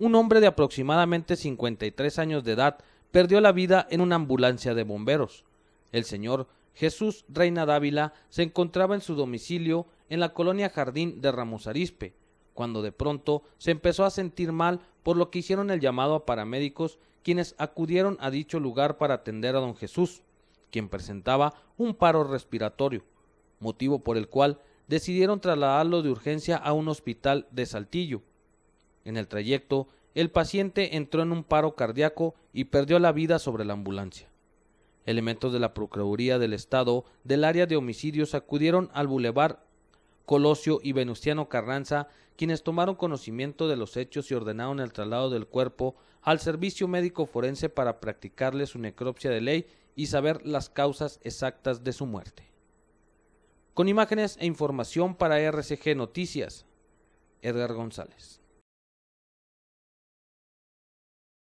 un hombre de aproximadamente 53 años de edad perdió la vida en una ambulancia de bomberos. El señor Jesús Reina Dávila se encontraba en su domicilio en la colonia Jardín de Ramos Arispe, cuando de pronto se empezó a sentir mal por lo que hicieron el llamado a paramédicos quienes acudieron a dicho lugar para atender a don Jesús, quien presentaba un paro respiratorio, motivo por el cual decidieron trasladarlo de urgencia a un hospital de Saltillo, en el trayecto, el paciente entró en un paro cardíaco y perdió la vida sobre la ambulancia. Elementos de la Procuraduría del Estado del área de homicidios acudieron al bulevar Colosio y Venustiano Carranza, quienes tomaron conocimiento de los hechos y ordenaron el traslado del cuerpo al servicio médico forense para practicarle su necropsia de ley y saber las causas exactas de su muerte. Con imágenes e información para RCG Noticias, Edgar González.